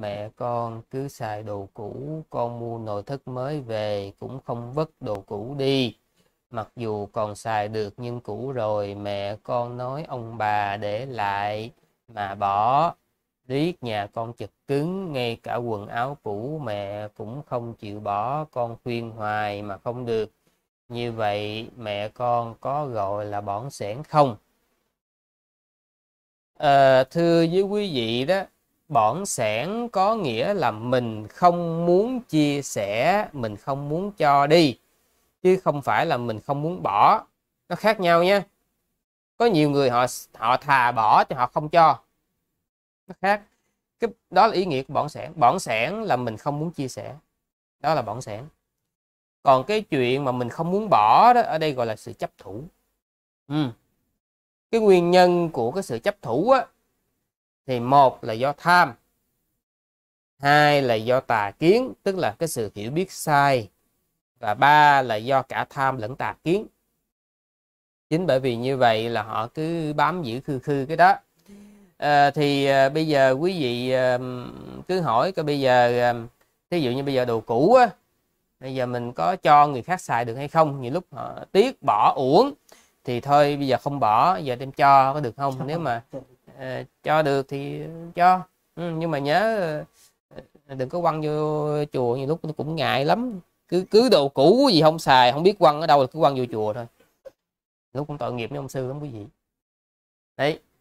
Mẹ con cứ xài đồ cũ, con mua nội thất mới về cũng không vứt đồ cũ đi. Mặc dù còn xài được nhưng cũ rồi, mẹ con nói ông bà để lại mà bỏ. Riết nhà con chật cứng, ngay cả quần áo cũ mẹ cũng không chịu bỏ, con khuyên hoài mà không được. Như vậy mẹ con có gọi là bỏng sẻn không? À, thưa với quý vị đó, bỏng sẻn có nghĩa là mình không muốn chia sẻ mình không muốn cho đi chứ không phải là mình không muốn bỏ nó khác nhau nha có nhiều người họ họ thà bỏ thì họ không cho nó khác cái đó là ý nghĩa của bỏng sẻn bỏng sẻn là mình không muốn chia sẻ đó là bỏng sẻn còn cái chuyện mà mình không muốn bỏ đó ở đây gọi là sự chấp thủ ừ. cái nguyên nhân của cái sự chấp thủ á, thì một là do tham hai là do tà kiến tức là cái sự hiểu biết sai và ba là do cả tham lẫn tà kiến chính bởi vì như vậy là họ cứ bám giữ khư khư cái đó à, thì à, bây giờ quý vị à, cứ hỏi cái bây giờ à, thí dụ như bây giờ đồ cũ á bây giờ mình có cho người khác xài được hay không nhiều lúc họ tiếc bỏ uổng thì thôi bây giờ không bỏ giờ đem cho có được không nếu mà Ờ, cho được thì cho ừ, nhưng mà nhớ ờ, đừng có quăng vô chùa nhiều lúc tôi cũng ngại lắm cứ cứ đồ cũ gì không xài không biết quăng ở đâu là cứ quăng vô chùa thôi lúc cũng tội nghiệp với ông sư lắm quý vị đấy